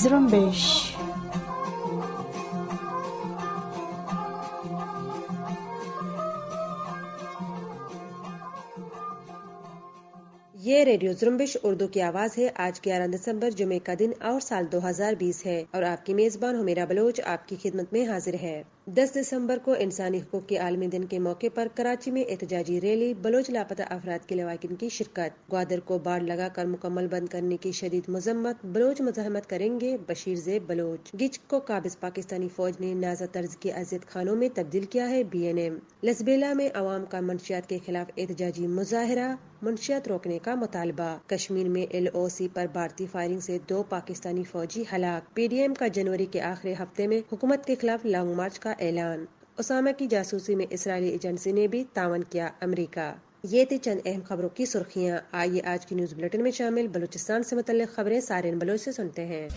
Zrumbish. ये radio जुम्बिश Urdu की आवाज़ है आज ग्यारह दिसंबर जुमे का दिन और साल 2020 है और आपकी मेज़बान हमेरा बलोच आपकी खिदमत में हाजिर है दस दिसंबर को इंसानी हकूक के आलमी दिन के मौके पर कराची में एहतजाजी रैली बलोच लापता अफराद के लवाकिन की शिरकत ग्वादर को बाढ़ लगाकर मुकम्मल बंद करने की शदीद मजम्मत बलोच मजामत करेंगे बशीर जेब बलोच गिच को काबिज पाकिस्तानी फौज ने नाजा तर्ज के अजियत खानों में तब्दील किया है बी एन एम लसबेला में आवाम का मंशियात के खिलाफ एहतजाजी मुजाहरा मुंशियात रोकने का मुतालबा कश्मीर में एल ओ सी आरोप भारतीय फायरिंग ऐसी दो पाकिस्तानी फौजी हलाक पी डी एम का जनवरी के आखिरी हफ्ते में हुकूमत के खिलाफ लॉन्ग मार्च का का ऐलान उसामा की जासूसी में इसराइली एजेंसी ने भी तावन किया अमरीका ये थी चंद अहम खबरों की सुर्खियाँ आइए आज की न्यूज बुलेटिन में शामिल बलूचिस्तान से मुतल खबरें सारे बलोच से सुनते हैं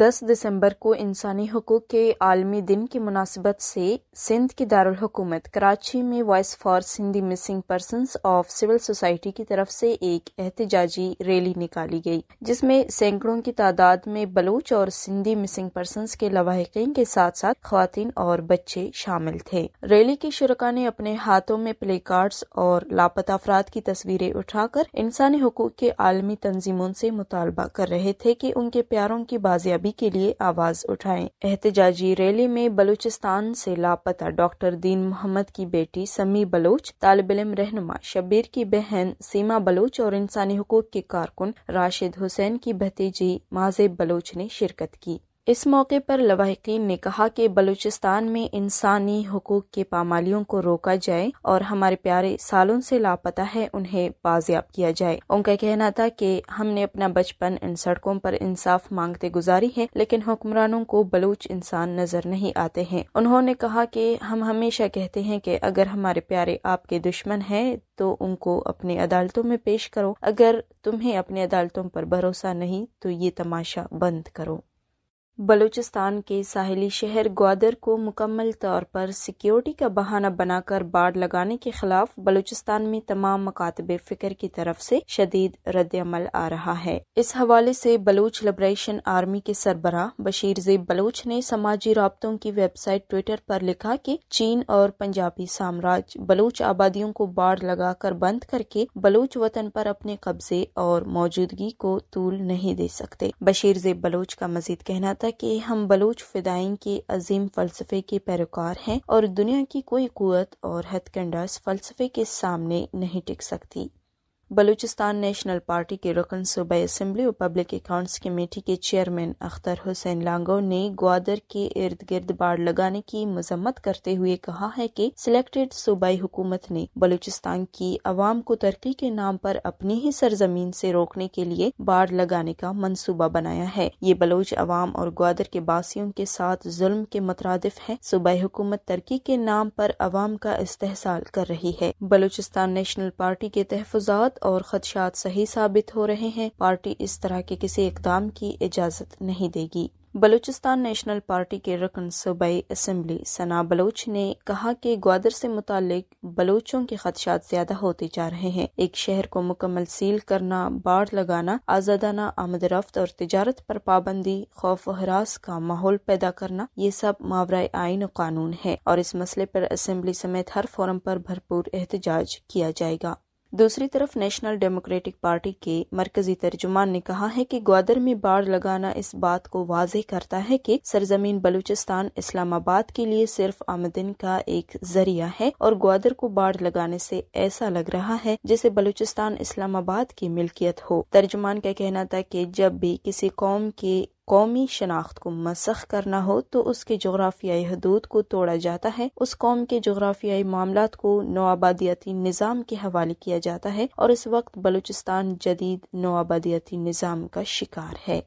दस दिसंबर को इंसानी हकूक़ के आलमी दिन की मुनासिबत से सिंध की दारकूमत कराची में voice for Sindhi missing person of civil society की तरफ से एक एहतजाजी रैली निकाली गई जिसमें सैकड़ों की तादाद में बलूच और सिंधी मिसिंग पर्सन के लवाकिन के साथ साथ खातन और बच्चे शामिल थे रैली के शुरा ने अपने हाथों में प्ले कार्ड्स और लापता अफराद की तस्वीरें उठाकर इंसानी हकूक़ के आलमी तंजीमों से मुतालबा कर रहे थे कि उनके प्यारों की बाजियाबी सभी के लिए आवाज उठाएं। एहतजाजी रैली में बलूचिस्तान से लापता डॉक्टर दीन मोहम्मद की बेटी समी बलोच तालब इलम रहनुमा शबीर की बहन सीमा बलोच और इंसानी हकूक के कारकुन राशिद हुसैन की भतीजी माजेब बलोच ने शिरकत की इस मौके पर लवाहकीन ने कहा कि बलूचिस्तान में इंसानी हकूक के पामालियों को रोका जाए और हमारे प्यारे सालों से लापता है उन्हें बाजियाब किया जाए उनका कहना था कि हमने अपना बचपन इन सड़कों पर इंसाफ मांगते गुजारी है लेकिन हुक्मरानों को बलूच इंसान नजर नहीं आते हैं उन्होंने कहा कि हम हमेशा कहते हैं कि अगर हमारे प्यारे आपके दुश्मन हैं तो उनको अपनी अदालतों में पेश करो अगर तुम्हें अपनी अदालतों पर भरोसा नहीं तो ये तमाशा बंद करो बलूचिस्तान के साहिली शहर ग्वादर को मुकम्मल तौर पर सिक्योरिटी का बहाना बनाकर बाढ़ लगाने के खिलाफ बलूचिस्तान में तमाम मकातब फिक्र की तरफ से शदीद रद्दमल आ रहा है इस हवाले से बलूच लिबरेशन आर्मी के सरबराह बशीर जेब बलूच ने समाजी रबतों की वेबसाइट ट्विटर पर लिखा कि चीन और पंजाबी साम्राज्य बलूच आबादियों को बाढ़ लगाकर बंद करके बलूच वतन पर अपने कब्जे और मौजूदगी को तूल नहीं दे सकते बशीर जेब बलूच का मजीद कहना था जैसा कि हम बलूच फिदाइन के अजीम फलसफे के पैरोकार हैं और दुनिया की कोई कुत और हथकंडस फलसफे के सामने नहीं टिक सकती बलूचिस्तान नेशनल पार्टी के रुकन सूबाई असम्बली और पब्लिक अकाउंट्स कमेटी के चेयरमैन अख्तर हुसैन लांगो ने ग्वादर के इर्द गिर्द बाढ़ लगाने की मजम्मत करते हुए कहा है कि सिलेक्टेड सूबाई हुकूमत ने बलूचिस्तान की आवाम को तरक्की के नाम पर अपनी ही सरजमीन से रोकने के लिए बाढ़ लगाने का मनसूबा बनाया है ये बलूच अवाम और ग्वादर के बासियों के साथ जुल्म के मुतरदफ है सूबाई हुकूमत तरक्की के नाम पर अवाम का इस्तेसाल कर रही है बलूचिस्तान नेशनल पार्टी के तहफात और खदशात सही साबित हो रहे हैं पार्टी इस तरह के किसी इकदाम की इजाज़त नहीं देगी बलूचिस्तान नेशनल पार्टी के रकन सूबाई असम्बली सना बलोच ने कहा कि ग्वादर से मुतल बलोचों के खदशात ज्यादा होते जा रहे हैं एक शहर को मुकम्मल सील करना बाढ़ लगाना आजादाना आमद रफ्त और तजारत पर पाबंदी खौफ हरास का माहौल पैदा करना ये सब मावरा आइन कानून है और इस मसले पर असम्बली समेत हर फोरम पर भरपूर एहतजाज किया जाएगा दूसरी तरफ नेशनल डेमोक्रेटिक पार्टी के मरकजी तर्जुमान ने कहा है कि ग्वादर में बाढ़ लगाना इस बात को वाजह करता है कि सरजमीन बलूचिस्तान इस्लामाबाद के लिए सिर्फ आमदन का एक जरिया है और ग्वादर को बाढ़ लगाने से ऐसा लग रहा है जैसे बलूचिस्तान इस्लामाबाद की मिल्कियत हो तर्जुमान का कहना था कि जब भी किसी कौम के कौमी शनाख्त को मसख करना हो तो उसके जोग्राफियाई हदूद को तोड़ा जाता है उस कौम के जोग्राफियाई मामला को नोआबादियाती निज़ाम के हवाले किया जाता है और इस वक्त बलूचिस्तान जदीद नोआबादियाती निज़ाम का शिकार है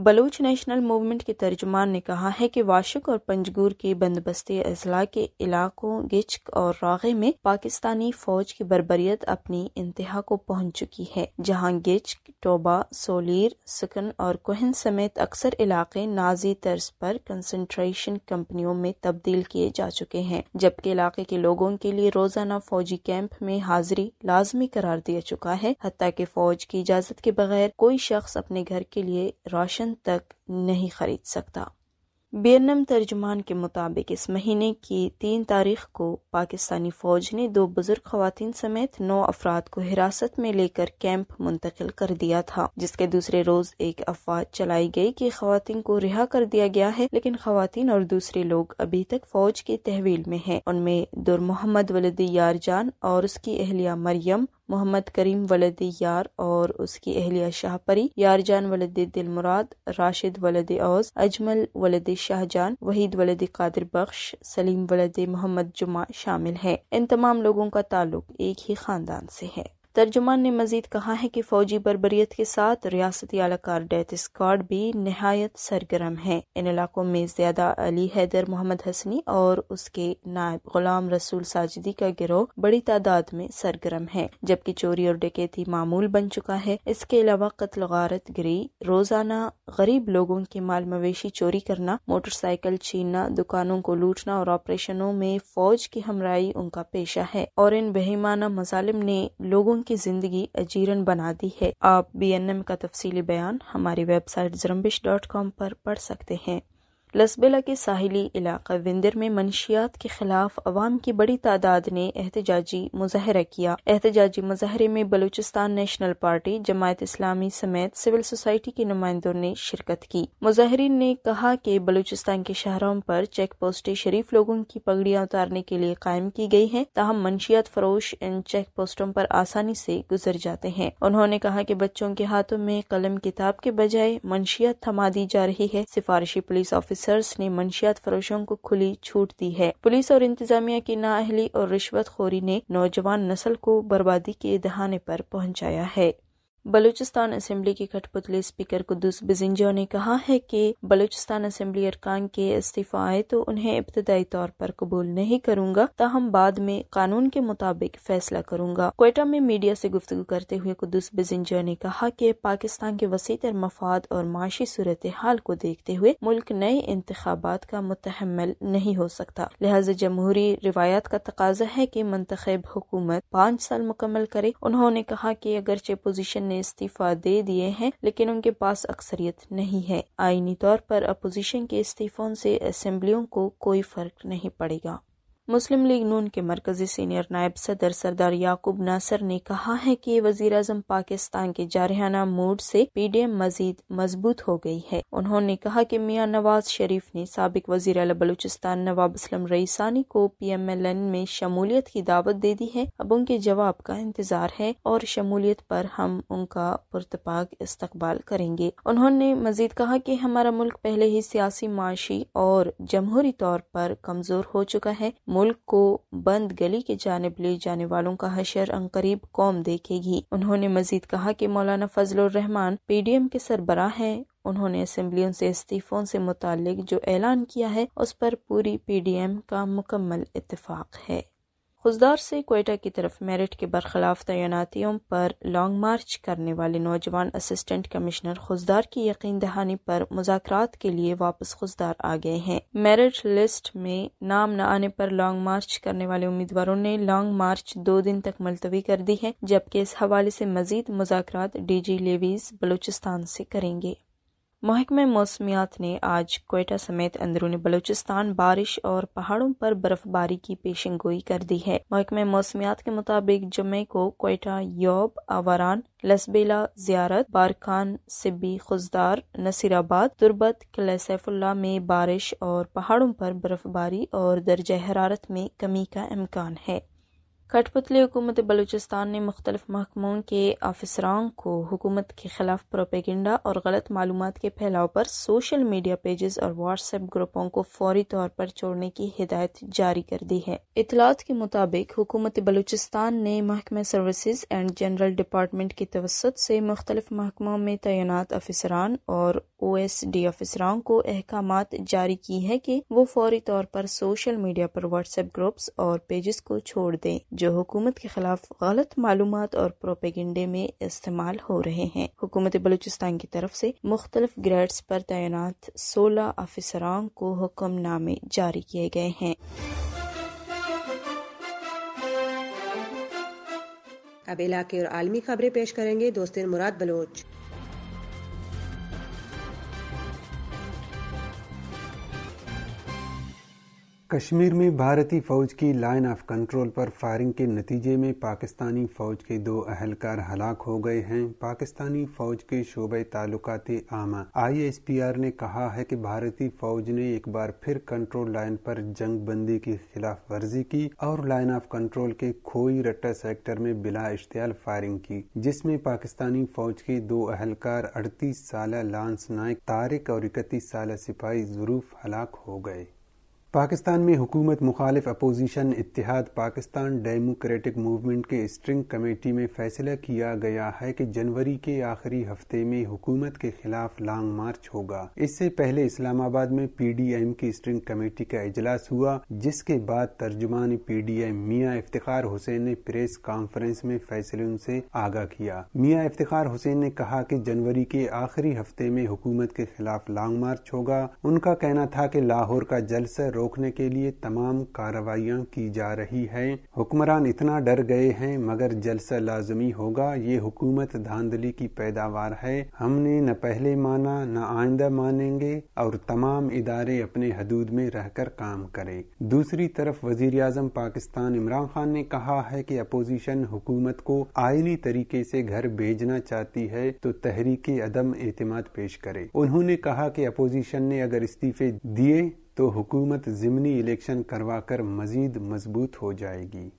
बलूच नेशनल मूवमेंट के तर्जुमान ने कहा है कि वाशिक और पंजगूर के बंदबस्ती अजला के इलाकों गिचक और रागे में पाकिस्तानी फौज की बरबरीत अपनी इंतहा को पहुंच चुकी है जहां गिचक टोबा सोलीर सुकन और कोहन समेत अक्सर इलाके नाजी तर्ज पर कंसंट्रेशन कंपनियों में तब्दील किए जा चुके हैं जबकि इलाके के लोगों के लिए रोजाना फौजी कैंप में हाजिरी लाजमी करार दिया चुका है हती की फौज की इजाजत के बगैर कोई शख्स अपने घर के लिए राशन राशन तक नहीं खरीद सकता बेनम तर्जुमान के मुताबिक इस महीने की तीन तारीख को पाकिस्तानी फौज ने दो बुजुर्ग खातन समेत नौ अफराद को हिरासत में लेकर कैंप मुंतकिल कर दिया था जिसके दूसरे रोज एक अफवाह चलाई गई कि खातन को रिहा कर दिया गया है लेकिन खातन और दूसरे लोग अभी तक फौज की तहवील में हैं उनमें दुर मोहम्मद वलद यारजान और उसकी अहलिया मरियम मोहम्मद करीम वलद यार और उसकी अहलिया शाहपरी यारजान वलद दिल मुराद राशिद वलद औस अजमल वलद शाहजान वहीद वलद कादिर बख्श सलीम वलद मोहम्मद जुमा शामिल है इन तमाम लोगों का ताल्लुक एक ही खानदान से है तर्जुमान ने मजीद कहा है कि फौजी बरबरीत के साथ रियासती अलाकार डेथ स्क्वाड भी नहायत सरगर्म है इन इलाकों में ज्यादा अली हैदर मोहम्मद हसनी और उसके नायब गुलाम रसूल साजिदी का गिरोह बड़ी तादाद में सरगर्म है जबकि चोरी और डकैती मामूल बन चुका है इसके अलावा कत्ल गारत गिरी रोजाना गरीब लोगों के माल मवेशी चोरी करना मोटरसाइकिल छीनना दुकानों को लूटना और ऑपरेशनों में फौज की हमराई उनका पेशा है और इन बेहिमाना मजालिम ने लोगों की जिंदगी अजीरन बना दी है आप बी एन एम का तफसीली बयान हमारी वेबसाइट जरम्बिश डॉट कॉम पर पढ़ सकते हैं लसबेला के साहिली इलाका विंदर में मनशियात के खिलाफ अवाम की बड़ी तादाद ने एहतजाजी मुजाहरा किया एहतजाजी मुजाहरे में बलूचिस्तान नेशनल पार्टी जमायत इस्लामी समेत सिविल सोसाइटी के नुमाइंदों ने शिरकत की मुजाहरीन ने कहा कि बलूचिस्तान के शहरों पर चेक पोस्टें शरीफ लोगों की पगड़ियाँ उतारने के लिए कायम की गई हैं ताहम मनशियात फरोश इन चेक पोस्टों पर आसानी से गुजर जाते हैं उन्होंने कहा कि बच्चों के हाथों में कलम किताब के बजाय मनशियात थमा दी जा रही है सिफारशी पुलिस ऑफिस सर्स ने मंशियात फरोशों को खुली छूट दी है पुलिस और इंतजामिया की नाअहली और रिश्वत खोरी ने नौजवान नस्ल को बर्बादी के दहाने पर पहुंचाया है बलूचिस्तान असेंबली के कठपुतले स्पीकर कुदूस बिजिंजो ने कहा है कि बलूचिस्तान असेंबली अरकान के इस्तीफा आए तो उन्हें इब्तदाई तौर पर कबूल नहीं करूंगा तहम बाद में कानून के मुताबिक फैसला करूंगा कोयटा में मीडिया से गुफ्तु करते हुए कुदूस बिजिंजो ने कहा कि पाकिस्तान के वसी तर मफाद और माशी सूरत हाल को देखते हुए मुल्क नए इंतबात का मुतहमल नहीं हो सकता लिहाजा जमहूरी रिवायात का तकाजा है की मंतखब हुकूमत पाँच साल मुकम्मल करे उन्होंने कहा की अगरचे पोजिशन ने इस्तीफा दे दिए हैं लेकिन उनके पास अक्सरियत नहीं है आईनी तौर पर अपोजिशन के इस्तीफों से असम्बलियों को कोई फर्क नहीं पड़ेगा मुस्लिम लीग नून के मरकजी सीनियर नायब सदर सरदार याकूब नासर ने कहा है कि वजीर अजम पाकिस्तान के जारहाना मूड से पीडीएम मजीद मजबूत हो गई है उन्होंने कहा कि मियां नवाज शरीफ ने सबक वजीर अला बलूचिस्तान नवाब असलम रईसानी को पी एम एल एन में शमूलियत की दावत दे दी है अब उनके जवाब का इंतजार है और शमूलियत पर हम उनका पुरतपाक इस्तकबाल करेंगे उन्होंने मजीद कहा कि हमारा मुल्क पहले ही सियासी माशी और जमहूरी तौर पर कमजोर हो चुका है मुल्क को बंद गली की जानब ले जाने वालों का हशर अंकरीब कौम देखेगी उन्होंने मजीद कहा कि मौलाना फजल रहमान पीडीएम के सरबराह हैं उन्होंने असम्बलियों से इस्तीफों से मुतल जो ऐलान किया है उस पर पूरी पीडीएम का मुकम्मल इतफाक है खुजदार से कोयटा की तरफ मेरिट के बरखिलाफ तैनातियों पर लॉन्ग मार्च करने वाले नौजवान असिस्टेंट कमिश्नर खुजदार की यकीन दहानी पर मुजाकरात के लिए वापस खुजदार आ गए हैं मेरिट लिस्ट में नाम न आने पर लॉन्ग मार्च करने वाले उम्मीदवारों ने लॉन्ग मार्च दो दिन तक मुलतवी कर दी है जबकि इस हवाले से मजीद मुजाकर डी जी लेवीज बलूचिस्तान से करेंगे महकमे मौसमियात ने आज कोयटा समेत अंदरूनी बलूचिस्तान बारिश और पहाड़ों पर बर्फबारी की पेशन गोई कर दी है महकमे मौसमियात के मुताबिक जुम्मे को कोयटा योब आवारान लसबेला जियारत बारखान सिब्बी खुजदार नसीराबाद तुरबत किले सैफुल्ला में बारिश और पहाड़ों पर बर्फबारी और दर्ज हरारत में कमी का इम्कान है कठपुतली हुकूमत बलूचिस्तान ने मुख्तलिफ महकमों के आफिसरान को हुकूमत के खिलाफ प्रोपेगेंडा और गलत मालूम के फैलाव पर सोशल मीडिया पेजेस और व्हाट्सएप ग्रुपों को फौरी तौर पर छोड़ने की हिदायत जारी कर दी है इतलात के मुताबिक हुकूमत बलूचिस्तान ने महकमे सर्विसेज एंड जनरल डिपार्टमेंट की तवसत से मुख्तलिफ महकमों में तैनात अफसरान और ओ एस डी अफसरान को अहकाम जारी की है कि वो फौरी तौर पर सोशल मीडिया पर व्हाट्सएप ग्रुप्स और पेजेस को छोड़ दें जो हुकूमत के खिलाफ गलत मालूम और प्रोपेगेंडे में इस्तेमाल हो रहे हैं हुकूमत बलूचिस्तान की तरफ से मुख्तलिफ ग्रेड्स पर तैनात सोलह अफसरान को हुक्मनामे जारी किए गए हैं अब इलाके और आलमी खबरें पेश करेंगे दोस्त मुराद बलोच कश्मीर में भारतीय फौज की लाइन ऑफ कंट्रोल पर फायरिंग के नतीजे में पाकिस्तानी फौज के दो अहलकार हलाक हो गए हैं पाकिस्तानी फौज के शोबे ताल्लुकात आमा आईएसपीआर ने कहा है कि भारतीय फौज ने एक बार फिर कंट्रोल लाइन पर जंग बंदी की खिलाफ वर्जी की और लाइन ऑफ कंट्रोल के खोई रट्टा सेक्टर में बिला इश्तियाल फायरिंग की जिसमें पाकिस्तानी फौज के दो अहलकार अड़तीस साल लांस नायक तारिक और इकतीस साल सिपाही जरूफ हलाक हो गए पाकिस्तान में हुकूमत मुखालिफ अपोजिशन इतिहाद पाकिस्तान डेमोक्रेटिक मूवमेंट के स्ट्रिंग कमेटी में फैसला किया गया है कि जनवरी के आखिरी हफ्ते में हुकूमत के खिलाफ लॉन्ग मार्च होगा इससे पहले इस्लामाबाद में पीडीएम की स्ट्रिंग कमेटी का इजलास हुआ जिसके बाद तर्जुमान पीडीएम मियां इफ्तार हुसैन ने प्रेस कॉन्फ्रेंस में फैसले से आगाह किया मियां इफ्तार हुसैन ने कहा कि जनवरी के आखिरी हफ्ते में हुकूमत के खिलाफ लॉन्ग मार्च होगा उनका कहना था कि लाहौर का जलसर रोकने के लिए तमाम कार्रवाइयाँ की जा रही है हुक्मरान इतना डर गए हैं मगर जलसा लाजमी होगा ये हुकूमत धांधली की पैदावार है हमने न पहले माना न आइंदा मानेंगे और तमाम इदारे अपने हदूद में रहकर काम करें दूसरी तरफ वजीर अजम पाकिस्तान इमरान खान ने कहा है कि अपोजिशन हुकूमत को आयनी तरीके से घर भेजना चाहती है तो तहरीक अदम एतम पेश करे उन्होंने कहा कि अपोजिशन ने अगर इस्तीफे दिए तो हुकूमत ज़िमनी इलेक्शन करवाकर मज़ीद मजबूत हो जाएगी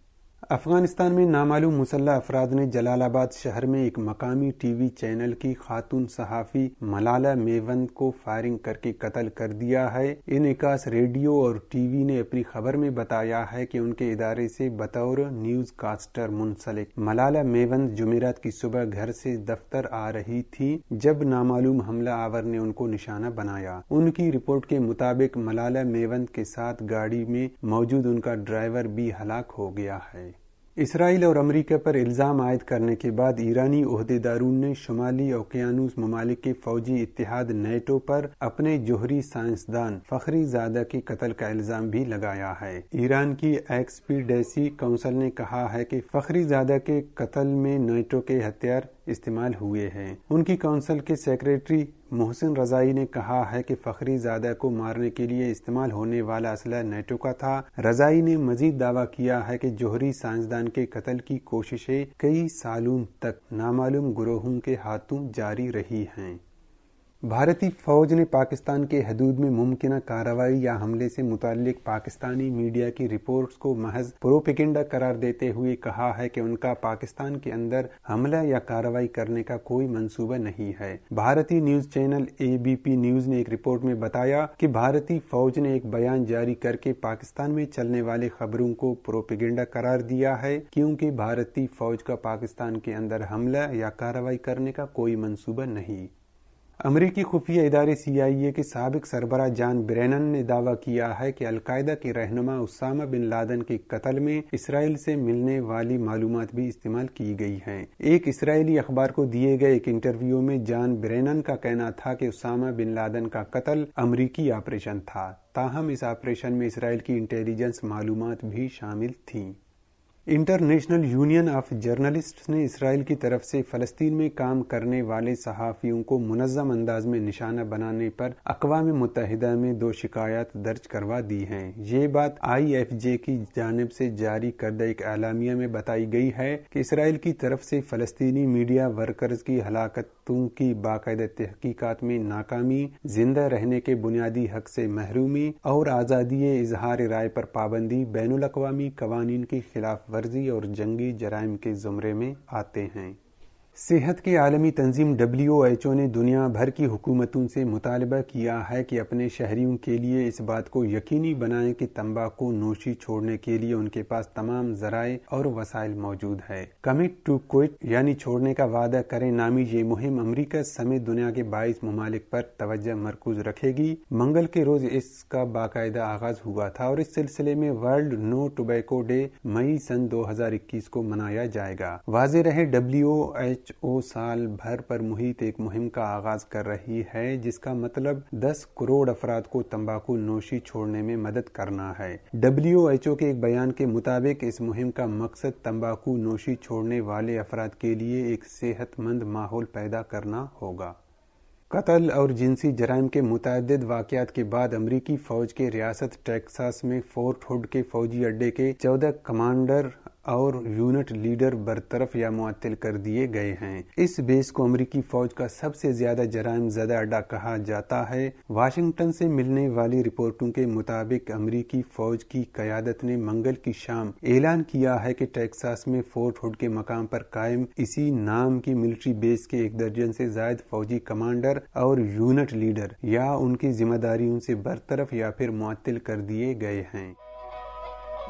अफगानिस्तान में नामालूम मुसल्ला अफराद ने जलालाबाद शहर में एक मकामी टीवी चैनल की खातून सहाफी मलाला मेवंद को फायरिंग करके कत्ल कर दिया है इन इनकास रेडियो और टीवी ने अपनी खबर में बताया है कि उनके इदारे से बतौर न्यूज कास्टर मुंसलिक मलाला मेवंद जुमेरात की सुबह घर से दफ्तर आ रही थी जब नामालूम हमला आवर ने उनको निशाना बनाया उनकी रिपोर्ट के मुताबिक मलाला मेवंद के साथ गाड़ी में मौजूद उनका ड्राइवर भी हलाक हो गया है इसराइल और अमेरिका पर इल्ज़ाम आयद करने के बाद ईरानी अहदेदारों ने शुमाली ओकियानूस ममालिक के फौजी इतिहाद नेटो पर अपने जोहरी साइंसदान फखरी जादा के कत्ल का इल्ज़ाम भी लगाया है ईरान की एक्सपीडेसी काउंसिल ने कहा है कि फखरी जादा के कत्ल में नेटो के हथियार इस्तेमाल हुए हैं उनकी काउंसिल के सेक्रेटरी मोहसिन रजाई ने कहा है कि फखरी जादा को मारने के लिए इस्तेमाल होने वाला असला नेटो का था रजाई ने मजीद दावा किया है कि जोहरी साइंसदान के कत्ल की कोशिशें कई सालों तक नामालूम ग्रोहों के हाथों जारी रही हैं भारतीय फौज ने पाकिस्तान के हदूद में मुमकिन कार्रवाई या हमले से मुतल पाकिस्तानी मीडिया की रिपोर्ट्स को महज प्रोपिगेंडा करार देते हुए कहा है कि उनका पाकिस्तान के अंदर हमला या कार्रवाई करने का कोई मंसूबा नहीं है भारतीय न्यूज चैनल पी न्यूज ने एक रिपोर्ट में बताया कि भारतीय फौज ने एक बयान जारी करके पाकिस्तान में चलने वाले खबरों को प्रोपिगेंडा करार दिया है क्योंकि भारतीय फौज का पाकिस्तान के अंदर हमला या कार्रवाई करने का कोई मंसूबा नहीं अमरीकी खुफिया इदारे सी आई ए के सबक सरबरा जान ब्रैनन ने दावा किया है कि अलकायदा के रहनमा उसामा बिन लादन के कत्ल में इसराइल से मिलने वाली मालूम भी इस्तेमाल की गई है एक इसराइली अखबार को दिए गए एक इंटरव्यू में जान ब्रैनन का कहना था कि उसामा बिन लादन का कत्ल अमरीकी ऑपरेशन था ताहम इस ऑपरेशन में इसराइल की इंटेलिजेंस मालूम भी शामिल थी इंटरनेशनल यूनियन ऑफ जर्नलिस्ट ने इसराइल की तरफ से फ़लस्तीन में काम करने वाले सहाफ़ियों को मुनज़म अंदाज में निशाना बनाने पर अकवा मुतहदा में दो शिकायत दर्ज करवा दी हैं ये बात आई एफ जे की जानब से जारी करदा एक एलामिया में बताई गई है कि इसराइल की तरफ से फ़लस्तीनी मीडिया वर्कर्स की हलाकत की बाकायदा तहकीकत में नाकामी जिंदा रहने के बुनियादी हक से महरूमी और आज़ादी इजहार राय पर पाबंदी बैन अवी कवानीन की खिलाफ वर्जी और जंगी जराइम के जुमरे में आते हैं सेहत की आलमी तंजीम डब्ल्यू ने दुनिया भर की हुकूमतों से मुतालबा किया है कि अपने शहरीों के लिए इस बात को यकीनी बनाएं कि तंबाकू नोशी छोड़ने के लिए उनके पास तमाम जराए और वसाइल मौजूद है कमिट टू क्विट यानी छोड़ने का वादा करें नामी ये मुहिम अमरीका समेत दुनिया के बाईस ममालिक पर तवज्जो मरकूज रखेगी मंगल के रोज इसका बाकायदा आगाज हुआ था और इस सिलसिले में वर्ल्ड नो टोबैको डे मई सन दो हजार इक्कीस को मनाया जाएगा वाजे रहे डब्ल्यू एच ओ साल भर पर मुहित एक मुहिम का आगाज कर रही है जिसका मतलब 10 करोड़ अफराद को तंबाकू नोशी छोड़ने में मदद करना है ओ के एक बयान के मुताबिक इस मुहिम का मकसद तंबाकू नोशी छोड़ने वाले अफराद के लिए एक सेहतमंद माहौल पैदा करना होगा कत्ल और जिनसी जराइम के मुतद वाकत के बाद अमरीकी फौज के रियासत टेक्सास में फोर्ट हुड के फौजी अड्डे के चौदह कमांडर और यूनिट लीडर बरतरफ या मुअत्तल कर दिए गए हैं इस बेस को अमरीकी फौज का सबसे ज्यादा जराइम ज्यादा अड्डा कहा जाता है वाशिंगटन से मिलने वाली रिपोर्टों के मुताबिक अमरीकी फौज की कयादत ने मंगल की शाम ऐलान किया है कि टेक्सास में फोर्ट हुड के मकाम पर कायम इसी नाम की मिलिट्री बेस के एक दर्जन से जायद फौजी कमांडर और यूनिट लीडर या उनकी जिम्मेदारियों से बरतरफ या फिर मुअत्तल कर दिए गए हैं